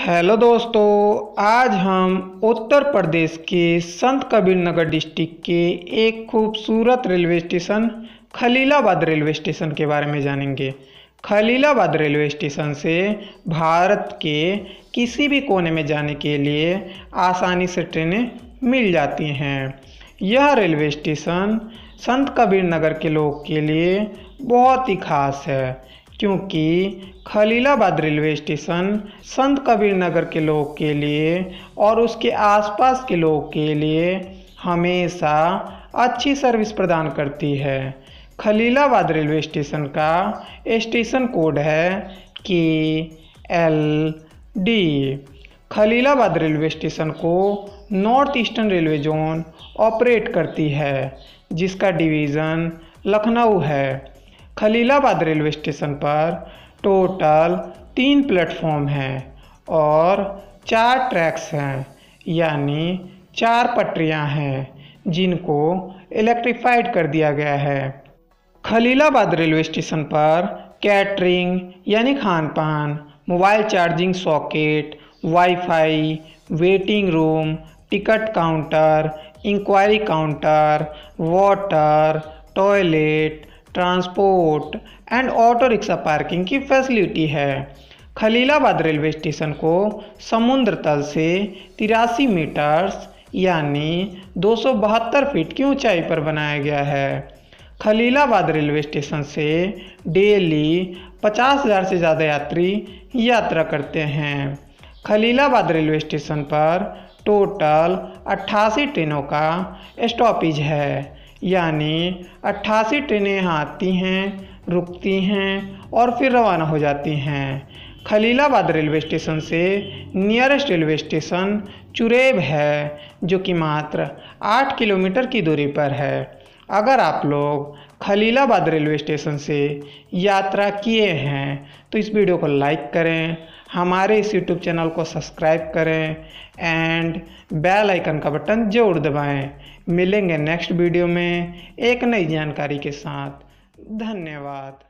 hello दोस्तों आज हम उत्तर प्रदेश के संत कबीर नगर डिस्ट्रिक्ट के एक खूबसूरत railway station Khalilabad railway station के बारे में जानेंगे खलीलाबाद रेलवे स्टेशन से भारत के किसी भी कोने में जाने के लिए आसानी से ट्रेनें मिल जाती हैं यह रेलवे स्टेशन संत कबीर नगर के लोग के लिए बहुत ही खास है क्योंकि खलीलाबाद रेलवे स्टेशन संत कबीर नगर के लोगों के लिए और उसके आसपास के लोगों के लिए हमेशा अच्छी सर्विस प्रदान करती है खलीलाबाद रेलवे स्टेशन का स्टेशन कोड है K L D Khalilabad railway station को North Eastern Railway zone operate करती है जिसका डिवीज़न लखनऊ है खलीलाबाद रेलवे स्टेशन पर टोटल तीन प्लेटफॉर्म हैं और चार ट्रैक्स हैं यानी चार पटरियां हैं जिनको इलेक्ट्रिफाइड कर दिया गया है खलीलाबाद रेलवे स्टेशन पर कैटरिंग यानी खान पान mobile charging socket wifi, waiting room ticket counter inquiry counter water toilet transport and auto rickshaw parking की फैसिलिटी है खलीलाबाद रेलवे स्टेशन को समुद्र तल से तिरासी मीटर्स यानी दो फीट की ऊंचाई पर बनाया गया है खलीलाबाद रेलवे स्टेशन से डेली 50,000 से ज़्यादा यात्री यात्रा करते हैं खलीलाबाद रेलवे स्टेशन पर टोटल 88 ट्रेनों का स्टॉपेज है यानी 88 ट्रेनें यहाँ आती हैं रुकती हैं और फिर रवाना हो जाती हैं खलीलाबाद रेलवे स्टेशन से नियरेस्ट रेलवे स्टेशन चुरेब है जो कि मात्र 8 किलोमीटर की दूरी पर है अगर आप लोग खलीलाबाद रेलवे स्टेशन से यात्रा किए हैं तो इस वीडियो को लाइक करें हमारे इस यूट्यूब चैनल को सब्सक्राइब करें एंड बेल आइकन का बटन जरूर दबाएं मिलेंगे नेक्स्ट वीडियो में एक नई जानकारी के साथ धन्यवाद